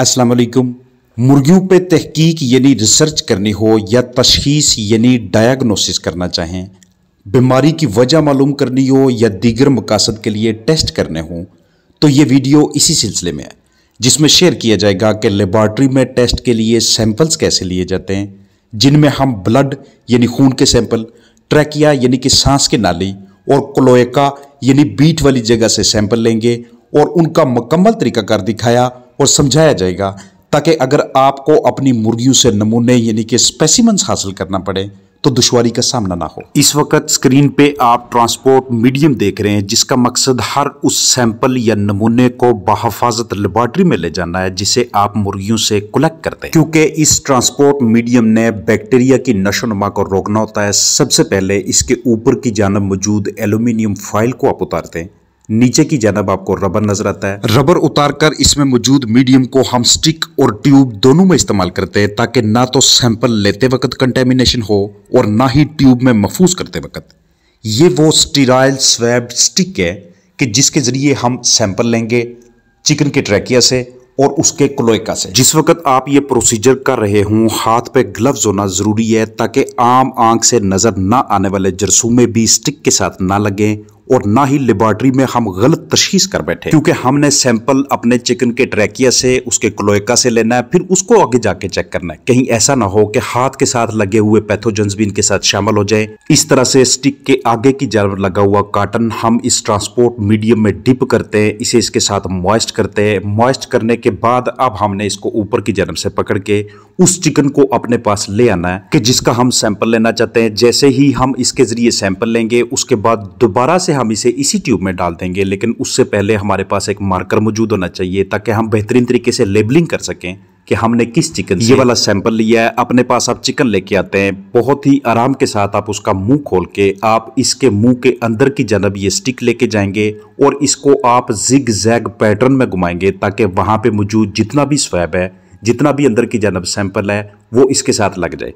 अस्सलाम वालेकुम मुर्गियों पे तहकीक यानी रिसर्च करनी हो या तशखीस यानी डायग्नोसिस करना चाहें बीमारी की वजह मालूम करनी हो या दीगर मकासद के लिए टेस्ट करने हों तो ये वीडियो इसी सिलसिले में है जिसमें शेयर किया जाएगा कि लेबॉर्ट्री में टेस्ट के लिए सैंपल्स कैसे लिए जाते हैं जिनमें हम ब्लड यानी खून के सैंपल ट्रैकिया यानी कि सांस के नाली और क्लोएका यानी बीट वाली जगह से सैंपल लेंगे और उनका मुकम्मल तरीकाकार दिखाया और समझाया जाएगा ताकि अगर आपको अपनी मुर्गियों से नमूने यानी कि स्पेसिमेंस हासिल करना पड़े तो दुशारी का सामना ना हो इस वक्त स्क्रीन पे आप ट्रांसपोर्ट मीडियम देख रहे हैं जिसका मकसद हर उस सैंपल या नमूने को बहफाजत लेबॉर्टरी में ले जाना है जिसे आप मुर्गियों से कलेक्ट करते हैं क्योंकि इस ट्रांसपोर्ट मीडियम ने बैक्टीरिया की नशोनुमा को रोकना होता है सबसे पहले इसके ऊपर की जानब मौजूद एल्यूमिनियम फाइल को आप उतारते हैं नीचे की जानब आपको रबर नजर आता है रबर उतार कर इसमें मौजूद मीडियम को हम स्टिक और ट्यूब दोनों में इस्तेमाल करते हैं ताकि ना तो सैंपल लेते वक्त कंटेमिनेशन हो और ना ही ट्यूब में महफूज करते वक्त ये वो स्टीराइल स्वैब स्टिक है कि जिसके ज़रिए हम सैंपल लेंगे चिकन के ट्रैकिया से और उसके क्लोइका से जिस वक्त आप ये प्रोसीजर कर रहे हों हाथ पे ग्लव्स होना ज़रूरी है ताकि आम आंख से नज़र ना आने वाले जरसूमे भी स्टिक के साथ ना लगें और ना ही लेबॉर्ट्री में हम गलत तशीस कर बैठे क्योंकि हमने सैंपल अपने चिकन के ट्रैकिया से उसके क्लोएका से लेना है फिर उसको आगे जाके चेक करना है कहीं ऐसा ना हो कि हाथ के साथ लगे हुए पैथोजेंस भी इनके साथ शामिल हो जाए इस तरह से स्टिक के आगे की जर लगा हुआ काटन हम इस ट्रांसपोर्ट मीडियम में डिप करते हैं इसे इसके साथ मॉइस्ट करते हैं मॉइस्ट करने के बाद अब हमने इसको ऊपर की जन्म से पकड़ के उस चिकन को अपने पास ले आना है कि जिसका हम सैंपल लेना चाहते हैं जैसे ही हम इसके जरिए सैंपल लेंगे उसके बाद दोबारा से हम इसे इसी ट्यूब में डाल देंगे लेकिन उससे पहले हमारे पास एक मार्कर मौजूद होना चाहिए ताकि हम बेहतरीन तरीके से लेबलिंग कर सकें कि हमने किस चिकन ये वाला सैंपल लिया है अपने पास आप चिकन लेके आते हैं बहुत ही आराम के साथ आप उसका मुंह खोल के आप इसके मुंह के अंदर की जनब ये स्टिक लेके जाएंगे और इसको आप जिग जैग पैटर्न में घुमाएंगे ताकि वहां पे मौजूद जितना भी स्वैब है जितना भी अंदर की जनब सैंपल है वो इसके साथ लग जाए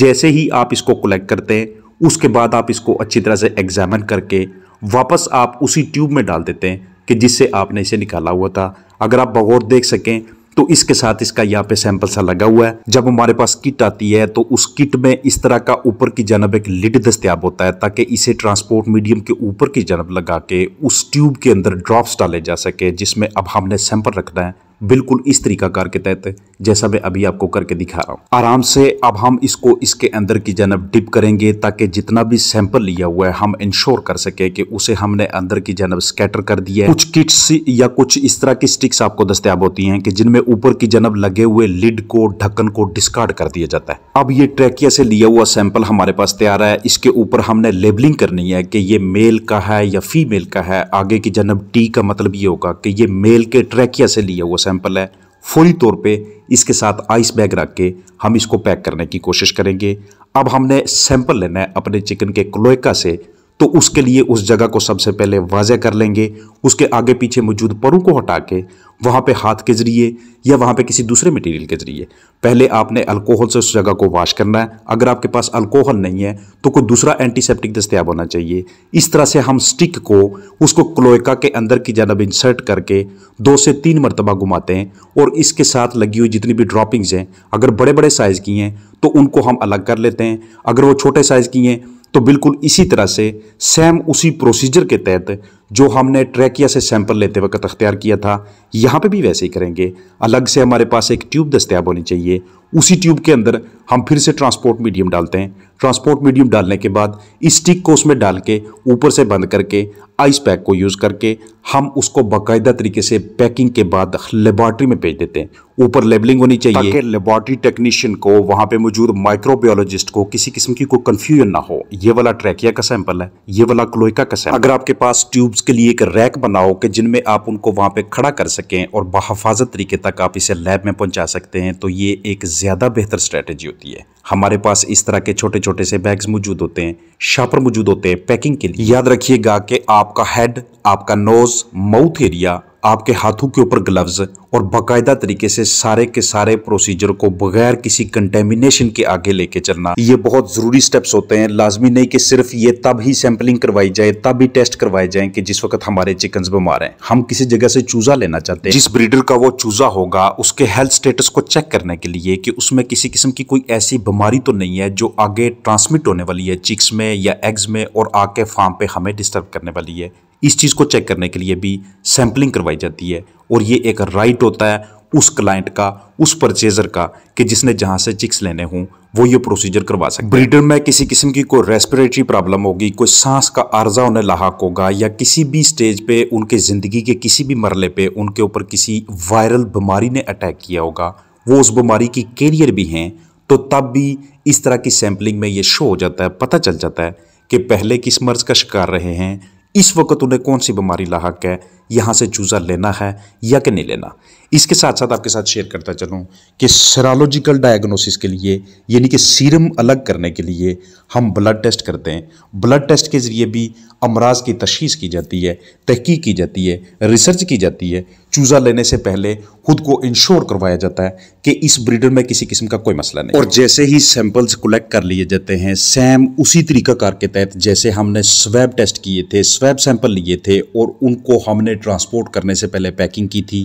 जैसे ही आप इसको कलेक्ट करते हैं उसके बाद आप इसको अच्छी तरह से एग्जामिन करके वापस आप उसी ट्यूब में डाल देते हैं कि जिससे आपने इसे निकाला हुआ था अगर आप बगौर देख सकें तो इसके साथ इसका यहाँ पे सैंपल सा लगा हुआ है जब हमारे पास किट आती है तो उस किट में इस तरह का ऊपर की जानब एक लिड दस्तियाब होता है ताकि इसे ट्रांसपोर्ट मीडियम के ऊपर की जनब लगा के उस ट्यूब के अंदर ड्रॉप्स डाले जा सके जिसमें अब हमने सैंपल रखना है बिल्कुल इस कार के तहत जैसा मैं अभी आपको करके दिखा रहा हूँ आराम से अब हम इसको इसके अंदर की जनब डिप करेंगे ताकि जितना भी सैंपल लिया हुआ है हम इंश्योर कर सके कि उसे हमने अंदर की जनब स्कैटर कर दिया है कुछ किट्स या कुछ इस तरह की स्टिक्स आपको दस्तियाब होती है कि जिनमें ऊपर की जनब लगे हुए लिड को ढक्कन को डिस्कार्ड कर दिया जाता है अब ये ट्रैकिया से लिया हुआ सैंपल हमारे पास तैयार है इसके ऊपर हमने लेबलिंग करनी है कि ये मेल का है या फीमेल का है आगे की जनब टी का मतलब ये होगा कि ये मेल के ट्रैकिया से लिया हुआ सैंपल है फौरी तौर पे इसके साथ आइस बैग रख के हम इसको पैक करने की कोशिश करेंगे अब हमने सैंपल लेना है अपने चिकन के क्लोइका से तो उसके लिए उस जगह को सबसे पहले वाजह कर लेंगे उसके आगे पीछे मौजूद परों को हटा के वहाँ पे हाथ के ज़रिए या वहाँ पे किसी दूसरे मटेरियल के ज़रिए पहले आपने अल्कोहल से उस जगह को वाश करना है अगर आपके पास अल्कोहल नहीं है तो कोई दूसरा एंटीसेप्टिक दस्तियाब होना चाहिए इस तरह से हम स्टिक को उसको क्लोएका के अंदर की जानब इंसर्ट करके दो से तीन मरतबा घुमाते हैं और इसके साथ लगी हुई जितनी भी ड्रॉपिंग्स हैं अगर बड़े बड़े साइज़ की हैं तो उनको हम अलग कर लेते हैं अगर वो छोटे साइज़ की हैं तो बिल्कुल इसी तरह से सेम उसी प्रोसीजर के तहत जो हमने ट्रैकिया से सैंपल लेते वक्त अख्तियार किया था यहाँ पे भी वैसे ही करेंगे अलग से हमारे पास एक ट्यूब दस्तियाब होनी चाहिए उसी ट्यूब के अंदर हम फिर से ट्रांसपोर्ट मीडियम डालते हैं ट्रांसपोर्ट मीडियम डालने के बाद स्टिक को उसमें डाल के ऊपर से बंद करके आइस पैक को यूज़ करके हम उसको बाकायदा तरीके से पैकिंग के बाद लेबॉर्ट्री में भेज देते हैं ऊपर लेबलिंग होनी चाहिए ताकि लेबॉर्ट्री टेक्नीशियन को वहाँ पे मौजूद माइक्रोबायोलॉजिस्ट को किसी किस्म की कोई कन्फ्यूजन ना हो ये वाला ट्रैकिया का सैंपल है ये वाला क्लोइका का सैंपल अगर आपके पास ट्यूब्स के लिए एक रैक बनाओ कि जिनमें आप उनको वहाँ पर खड़ा कर सकें और बहफाजत तरीके तक आप इसे लैब में पहुँचा सकते हैं तो ये एक ज़्यादा बेहतर स्ट्रैटेजी होती होती है हमारे पास इस तरह के छोटे छोटे से बैग्स मौजूद होते हैं शापर मौजूद होते हैं पैकिंग के लिए याद रखिएगा कि आपका हेड आपका नोज माउथ एरिया आपके हाथों के ऊपर ग्लव्स और बाकायदा तरीके से सारे के सारे प्रोसीजर को बगैर किसी कंटेमिनेशन के आगे लेके चलना ये बहुत ज़रूरी स्टेप्स होते हैं लाजमी नहीं कि सिर्फ ये तब ही सैम्पलिंग करवाई जाए तब ही टेस्ट करवाए जाए कि जिस वक्त हमारे चिकन बीमार हैं हम किसी जगह से चूजा लेना चाहते हैं जिस ब्रीडर का वो चूजा होगा उसके हेल्थ स्टेटस को चेक करने के लिए कि उसमें किसी किस्म की कोई ऐसी बीमारी तो नहीं है जो आगे ट्रांसमिट होने वाली है चिक्स में या एग्स में और आके फार्म पे हमें डिस्टर्ब करने वाली है इस चीज़ को चेक करने के लिए भी सैम्पलिंग करवाई जाती है और ये एक राइट होता है उस क्लाइंट का उस परचेजर का कि जिसने जहाँ से चिक्स लेने हों वो ये प्रोसीजर करवा सकते ब्रीडर में किसी किस्म की कोई रेस्पिरेटरी प्रॉब्लम होगी कोई सांस का आर्जा उन्हें लाक होगा या किसी भी स्टेज पे उनके ज़िंदगी के किसी भी मरले पे उनके ऊपर किसी वायरल बीमारी ने अटैक किया होगा वो उस बीमारी की कैरियर भी हैं तो तब भी इस तरह की सैम्पलिंग में ये शो हो जाता है पता चल जाता है कि पहले किस मर्ज का शिकार रहे हैं इस वक्त उन्हें कौन सी बीमारी लाक है यहाँ से चूज़ा लेना है या कि नहीं लेना इसके साथ साथ आपके साथ शेयर करता चलूँ कि सरालोजिकल डायग्नोसिस के लिए यानी कि सीरम अलग करने के लिए हम ब्लड टेस्ट करते हैं ब्लड टेस्ट के ज़रिए भी अमराज की तशीस की जाती है तहकीक की जाती है रिसर्च की जाती है चूज़ा लेने से पहले खुद को इंश्योर करवाया जाता है कि इस ब्रीडर में किसी किस्म का कोई मसला नहीं और जैसे ही सैंपल्स कलेक्ट कर लिए जाते हैं सैम उसी तरीकाकार के तहत जैसे हमने स्वैब टेस्ट किए थे स्वैब सैंपल लिए थे और उनको हमने ट्रांसपोर्ट करने से पहले पैकिंग की थी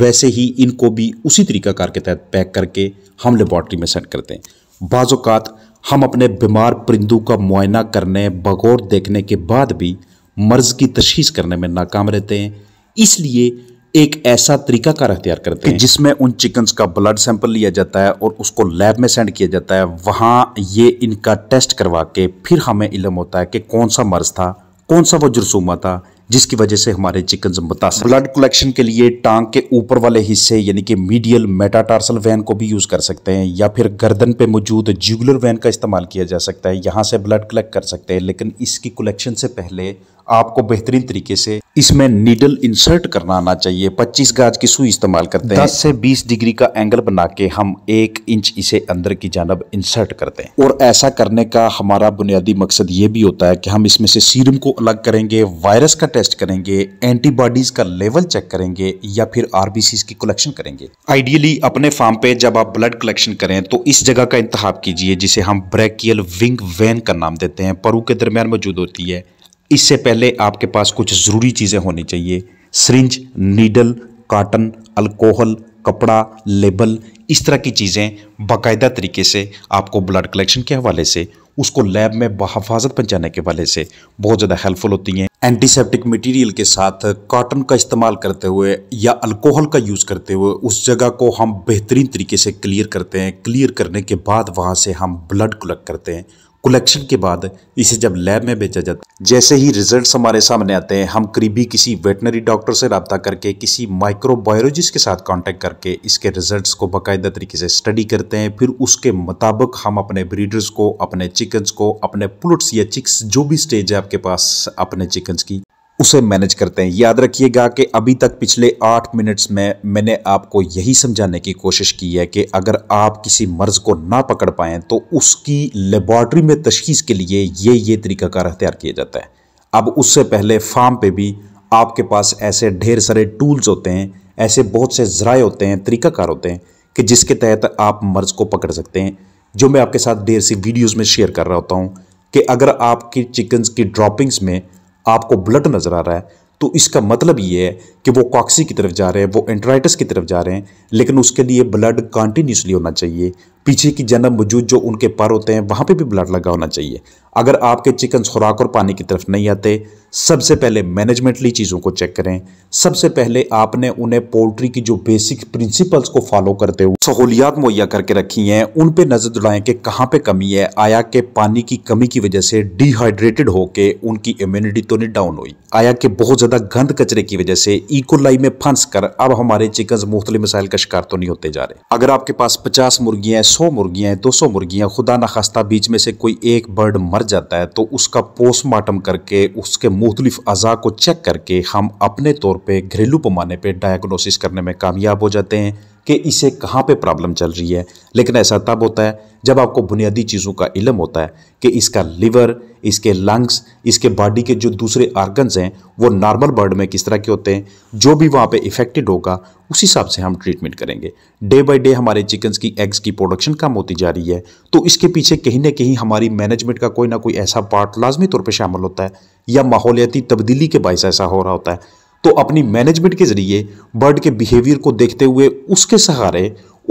वैसे ही इनको भी उसी तरीकाकार के तहत पैक करके हम लेबॉर्ट्री में सेंड करते हैं बाज़ात हम अपने बीमार परिंदू का मुआयना करने बगौर देखने के बाद भी मर्ज की तशीस करने में नाकाम रहते हैं इसलिए एक ऐसा तरीका कार अख्तियार करते हैं जिसमें उन चिकन्स का ब्लड सैंपल लिया जाता है और उसको लैब में सेंड किया जाता है वहाँ ये इनका टेस्ट करवा के फिर हमें इलम होता है कि कौन सा मर्ज था कौन सा वो जरसूमा था जिसकी वजह से हमारे चिकन मुतासर ब्लड कलेक्शन के लिए टांग के ऊपर वाले हिस्से यानी कि मीडियल मेटाटार्सल वैन को भी यूज़ कर सकते हैं या फिर गर्दन पे मौजूद जुगुलर वैन का इस्तेमाल किया जा सकता है यहाँ से ब्लड कलेक्ट कर सकते हैं लेकिन इसकी कलेक्शन से पहले आपको बेहतरीन तरीके से इसमें नीडल इंसर्ट करना आना चाहिए 25 गाज की सुई इस्तेमाल करते हैं 10 से 20 डिग्री का एंगल बना के हम एक इंच इसे अंदर की जानब इंसर्ट करते हैं और ऐसा करने का हमारा बुनियादी मकसद ये भी होता है कि हम इसमें से सीरम को अलग करेंगे वायरस का टेस्ट करेंगे एंटीबॉडीज का लेवल चेक करेंगे या फिर आरबीसी की कलेक्शन करेंगे आइडियली अपने फार्म पे जब आप ब्लड कलेक्शन करें तो इस जगह का इंतहा कीजिए जिसे हम ब्रैकियल विंग वैन का नाम देते हैं परू के दरमियान मौजूद होती है इससे पहले आपके पास कुछ ज़रूरी चीज़ें होनी चाहिए सरिंज नीडल काटन अल्कोहल कपड़ा लेबल इस तरह की चीज़ें बाकायदा तरीके से आपको ब्लड कलेक्शन के हवाले से उसको लैब में बहफाजत पहुँचाने के हवाले से बहुत ज़्यादा हेल्पफुल होती हैं एंटीसेप्टिक मटेरियल के साथ कॉटन का इस्तेमाल करते हुए या अल्कोहल का यूज़ करते हुए उस जगह को हम बेहतरीन तरीके से क्लियर करते हैं क्लियर करने के बाद वहाँ से हम ब्लड कलेक्ट करते हैं कलेक्शन के बाद इसे जब लैब में बेचा जाता है जैसे ही रिजल्ट्स हमारे सामने आते हैं हम करीबी किसी वेटनरी डॉक्टर से रबता करके किसी माइक्रोबायोलॉजिस्ट के साथ कांटेक्ट करके इसके रिजल्ट्स को बाकायदा तरीके से स्टडी करते हैं फिर उसके मुताबिक हम अपने ब्रीडर्स को अपने चिकन्स को अपने पुलट्स या चिक्स जो भी स्टेज है आपके पास अपने चिकन्स की उसे मैनेज करते हैं याद रखिएगा कि अभी तक पिछले आठ मिनट्स में मैंने आपको यही समझाने की कोशिश की है कि अगर आप किसी मर्ज़ को ना पकड़ पाएँ तो उसकी लेबॉर्ट्री में तशीस के लिए ये ये तरीकाकार अख्तियार किया जाता है अब उससे पहले फार्म पे भी आपके पास ऐसे ढेर सारे टूल्स होते हैं ऐसे बहुत से ज़राए होते हैं तरीकाकार होते हैं कि जिसके तहत आप मर्ज़ को पकड़ सकते हैं जो मैं आपके साथ ढेर सी वीडियोज़ में शेयर कर रहा होता हूँ कि अगर आपकी चिकन्स की ड्रॉपिंग्स में आपको ब्लड नज़र आ रहा है तो इसका मतलब ये है कि वो कॉक्सी की तरफ जा रहे हैं वो एंट्राइटस की तरफ जा रहे हैं लेकिन उसके लिए ब्लड कॉन्टीन्यूसली होना चाहिए पीछे की जन्म वजूद जो उनके पर होते हैं वहाँ पे भी ब्लड लगा होना चाहिए अगर आपके चिकन खुराक और पानी की तरफ नहीं आते सबसे पहले मैनेजमेंटली चीज़ों को चेक करें सबसे पहले आपने उन्हें पोल्ट्री की जो बेसिक प्रिंसिपल्स को फॉलो करते हुए सहूलियात मुहैया करके रखी हैं उन पे नज़र दौड़ाएँ कि कहाँ पे कमी है आया के पानी की कमी की वजह से डिहाइड्रेटेड होकर उनकी इम्यूनिटी तो नहीं डाउन हुई आया के बहुत ज़्यादा गंद कचरे की वजह से इकोलाई e में फंस कर अब हमारे चिकन मुख्तलि मसाइल का शिकार तो नहीं होते जा रहे अगर आपके पास पचास मुर्गियाँ हैं सौ मुर्गियाँ हैं दो सौ मुर्गियाँ खुदा नखास्ता बीच में से कोई एक बर्ड मर जाता है तो उसका पोस्टमार्टम करके उसके मुख्तलिफ अज़ा को चेक करके हम अपने तौर पर घरेलू पैमाने पर डायग्नोसिस करने में कामयाब हो जाते हैं कि इसे कहाँ पे प्रॉब्लम चल रही है लेकिन ऐसा तब होता है जब आपको बुनियादी चीज़ों का इलम होता है कि इसका लिवर इसके लंग्स इसके बॉडी के जो दूसरे आर्गन्स हैं वो नॉर्मल बर्ड में किस तरह के होते हैं जो भी वहाँ पे इफेक्टेड होगा उस हिसाब से हम ट्रीटमेंट करेंगे डे बाय डे हमारे चिकन्स की एग्स की प्रोडक्शन कम होती जा रही है तो इसके पीछे कहीं ना कहीं हमारी मैनेजमेंट का कोई ना कोई ऐसा पार्ट लाजमी तौर पर शामिल होता है या माहौलियाती तब्दीली के बायस ऐसा हो रहा होता है तो अपनी मैनेजमेंट के ज़रिए बर्ड के बिहेवियर को देखते हुए उसके सहारे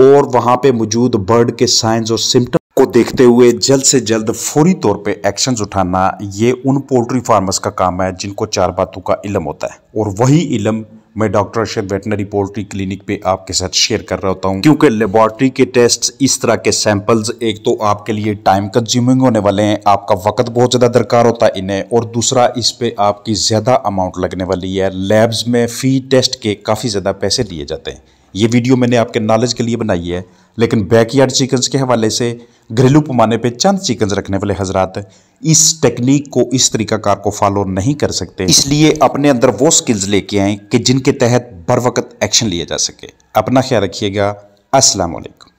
और वहां पे मौजूद बर्ड के साइंस और सिम्टम को देखते हुए जल्द से जल्द फौरी तौर पे एक्शंस उठाना ये उन पोल्ट्री फार्मर्स का काम है जिनको चार बातों का इलम होता है और वही इलम मैं doctor Arshad veterinary poultry clinic पे आपके साथ शेयर कर रहा होता हूँ क्योंकि लेबोरेटरी के टेस्ट इस तरह के सैंपल्स एक तो आपके लिए टाइम कंज्यूमिंग होने वाले हैं आपका वक्त बहुत ज़्यादा दरकार होता है इन्हें और दूसरा इस पर आपकी ज़्यादा अमाउंट लगने वाली है लैब्स में फ़ी टेस्ट के काफ़ी ज़्यादा पैसे दिए जाते हैं ये वीडियो मैंने आपके नॉलेज के लिए बनाई है लेकिन बैकयार्ड चिकन्स के हवाले से घरेलू पैमाने पे चंद चिकन्स रखने वाले हजरात इस टेक्निक को इस तरीकाकार को फॉलो नहीं कर सकते इसलिए अपने अंदर वो स्किल्स लेके आएँ कि जिनके तहत बर वक्त एक्शन लिया जा सके अपना ख्याल रखिएगा असलकम